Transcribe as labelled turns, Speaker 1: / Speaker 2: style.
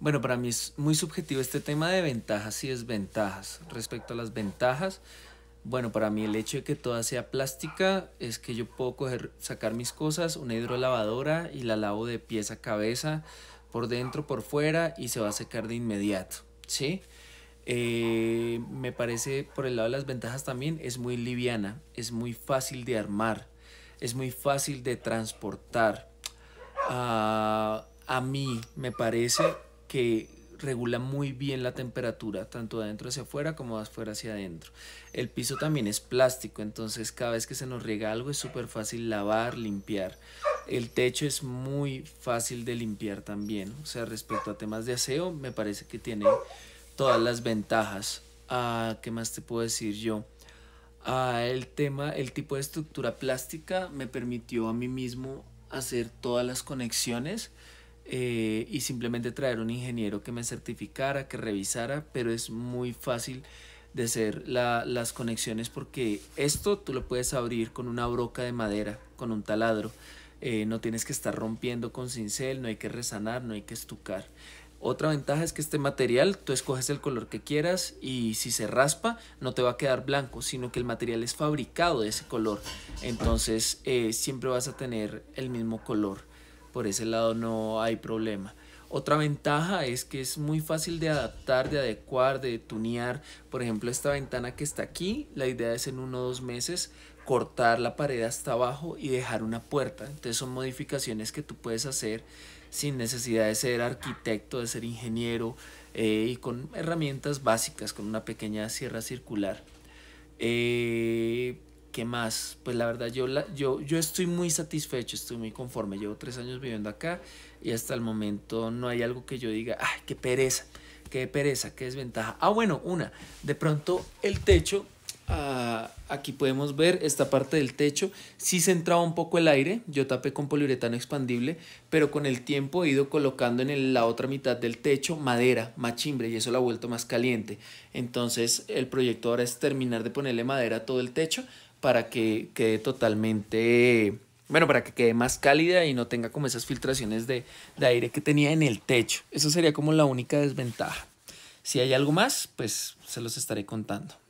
Speaker 1: Bueno, para mí es muy subjetivo este tema de ventajas y desventajas. Respecto a las ventajas, bueno, para mí el hecho de que toda sea plástica es que yo puedo coger, sacar mis cosas, una hidrolavadora y la lavo de pieza a cabeza, por dentro, por fuera y se va a secar de inmediato, ¿sí? Eh, me parece por el lado de las ventajas también es muy liviana, es muy fácil de armar, es muy fácil de transportar. Ah, a mí me parece que regula muy bien la temperatura, tanto de adentro hacia afuera como de afuera hacia adentro. El piso también es plástico, entonces cada vez que se nos riega algo es súper fácil lavar, limpiar. El techo es muy fácil de limpiar también. O sea, respecto a temas de aseo, me parece que tiene todas las ventajas. Ah, ¿Qué más te puedo decir yo? Ah, el tema, el tipo de estructura plástica me permitió a mí mismo hacer todas las conexiones eh, y simplemente traer un ingeniero que me certificara, que revisara, pero es muy fácil de hacer las conexiones porque esto tú lo puedes abrir con una broca de madera, con un taladro. Eh, no tienes que estar rompiendo con cincel, no hay que resanar, no hay que estucar. Otra ventaja es que este material tú escoges el color que quieras y si se raspa no te va a quedar blanco, sino que el material es fabricado de ese color. Entonces eh, siempre vas a tener el mismo color por ese lado no hay problema. Otra ventaja es que es muy fácil de adaptar, de adecuar, de tunear. Por ejemplo, esta ventana que está aquí, la idea es en uno o dos meses cortar la pared hasta abajo y dejar una puerta. Entonces son modificaciones que tú puedes hacer sin necesidad de ser arquitecto, de ser ingeniero eh, y con herramientas básicas, con una pequeña sierra circular. Eh, ¿qué más? Pues la verdad, yo, la, yo, yo estoy muy satisfecho, estoy muy conforme. Llevo tres años viviendo acá y hasta el momento no hay algo que yo diga, ¡ay, qué pereza! ¡Qué pereza! ¡Qué desventaja! Ah, bueno, una, de pronto el techo, ah, aquí podemos ver esta parte del techo, sí se entraba un poco el aire, yo tapé con poliuretano expandible, pero con el tiempo he ido colocando en la otra mitad del techo madera, machimbre, y eso lo ha vuelto más caliente. Entonces el proyecto ahora es terminar de ponerle madera a todo el techo, para que quede totalmente, bueno, para que quede más cálida y no tenga como esas filtraciones de, de aire que tenía en el techo. Esa sería como la única desventaja. Si hay algo más, pues se los estaré contando.